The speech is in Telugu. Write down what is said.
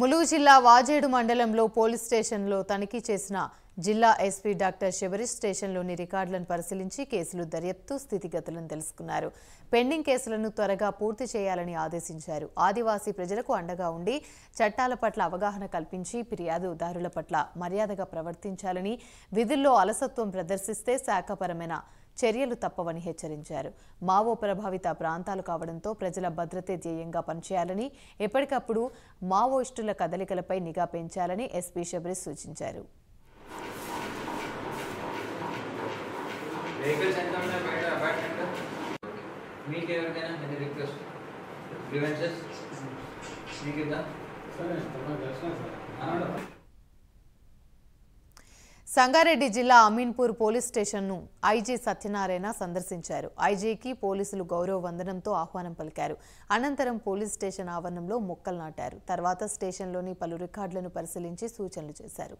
ములుగు జిల్లా వాజేడు మండలంలో పోలీస్ స్టేషన్లో తనిఖీ చేసిన జిల్లా ఎస్పీ డాక్టర్ శబరీష్ స్టేషన్లోని రికార్డులను పరిశీలించి కేసులు దర్యాప్తు స్థితిగతులను తెలుసుకున్నారు పెండింగ్ కేసులను త్వరగా పూర్తి చేయాలని ఆదేశించారు ఆదివాసీ ప్రజలకు అండగా ఉండి చట్టాల పట్ల అవగాహన కల్పించి ఫిర్యాదుదారుల పట్ల మర్యాదగా ప్రవర్తించాలని విధుల్లో అలసత్వం ప్రదర్శిస్తే శాఖపరమైన చర్యలు తప్పవని హెచ్చరించారు మావో ప్రభావిత ప్రాంతాలు కావడంతో ప్రజల భద్రతే ధ్యేయంగా పనిచేయాలని ఎప్పటికప్పుడు మావోయిస్టుల కదలికలపై నిఘా పెంచాలని ఎస్పీ శబరి సూచించారు మీకు ఎవరికైనా రిక్వెస్ట్ మీకు ఇద్దాం సరే సార్ సంగారెడ్డి జిల్లా అమీన్పూర్ పోలీస్ స్టేషన్ను ఐజీ సత్యనారాయణ సందర్శించారు ఐజీకి పోలీసులు గౌరవ వందనంతో ఆహ్వానం పలికారు అనంతరం పోలీస్ స్టేషన్ ఆవరణంలో మొక్కలు నాటారు తర్వాత స్టేషన్లోని పలు రికార్డులను పరిశీలించి సూచనలు చేశారు